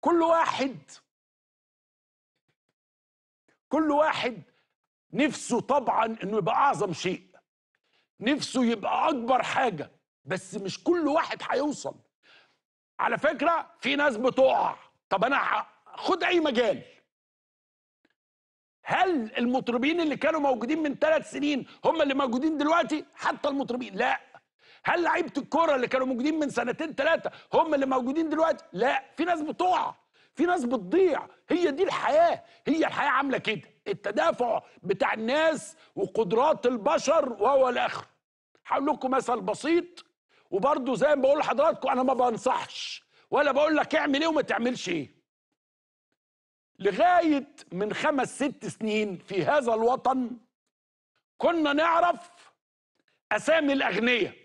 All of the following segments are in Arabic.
كل واحد كل واحد نفسه طبعا انه يبقى اعظم شيء نفسه يبقى اكبر حاجه بس مش كل واحد هيوصل على فكره في ناس بتقع طب انا خد اي مجال هل المطربين اللي كانوا موجودين من ثلاث سنين هم اللي موجودين دلوقتي حتى المطربين لا هل لعيبه الكوره اللي كانوا موجودين من سنتين ثلاثه هم اللي موجودين دلوقتي لا في ناس بتقع في ناس بتضيع هي دي الحياه هي الحياه عامله كده التدافع بتاع الناس وقدرات البشر وهو الاخر هقول لكم مثل بسيط وبرضه زي ما بقول لحضراتكم انا ما بنصحش ولا بقول لك اعمل ايه وما تعملش ايه لغايه من خمس ست سنين في هذا الوطن كنا نعرف اسامي الاغنياء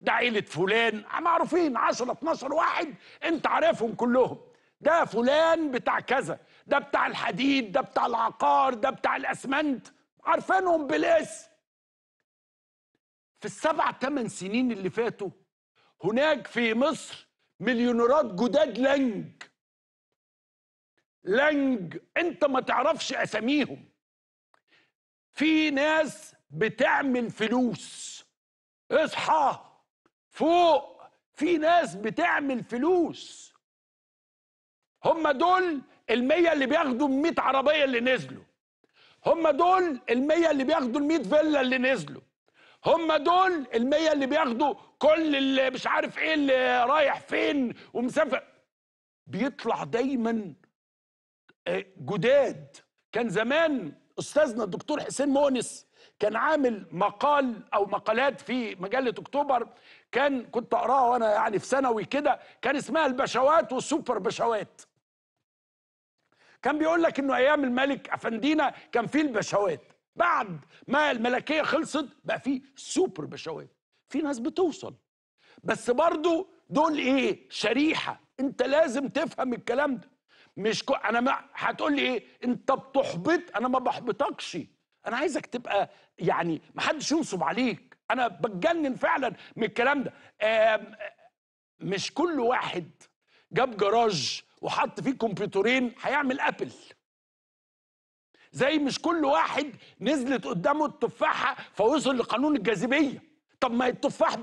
ده عيلة فلان معروفين 10 12 واحد انت عارفهم كلهم ده فلان بتاع كذا ده بتاع الحديد ده بتاع العقار ده بتاع الاسمنت عارفينهم بالاسم في السبع ثمان سنين اللي فاتوا هناك في مصر مليونيرات جداد لنج لنج انت ما تعرفش اساميهم في ناس بتعمل فلوس اصحى فوق في ناس بتعمل فلوس هم دول المية اللي بياخدوا مئة عربية اللي نزلوا هم دول المية اللي بياخدوا المية فيلا اللي نزلوا هم دول المية اللي بياخدوا كل اللي مش عارف ايه اللي رايح فين ومسافر بيطلع دايما آه، جداد كان زمان استاذنا الدكتور حسين مونس كان عامل مقال او مقالات في مجله اكتوبر كان كنت اقراها وانا يعني في ثانوي كده كان اسمها البشوات والسوبر بشوات كان بيقول لك انه ايام الملك افندينا كان في البشوات بعد ما الملكيه خلصت بقى في سوبر بشوات في ناس بتوصل بس برضو دول ايه شريحه انت لازم تفهم الكلام ده مش كو... انا ما هتقول لي ايه انت بتحبط انا ما بحبطكش انا عايزك تبقى يعني ما حدش ينصب عليك انا بتجنن فعلا من الكلام ده مش كل واحد جاب جراج وحط فيه كمبيوترين هيعمل ابل زي مش كل واحد نزلت قدامه التفاحه فوصل لقانون الجاذبيه طب ما التفاح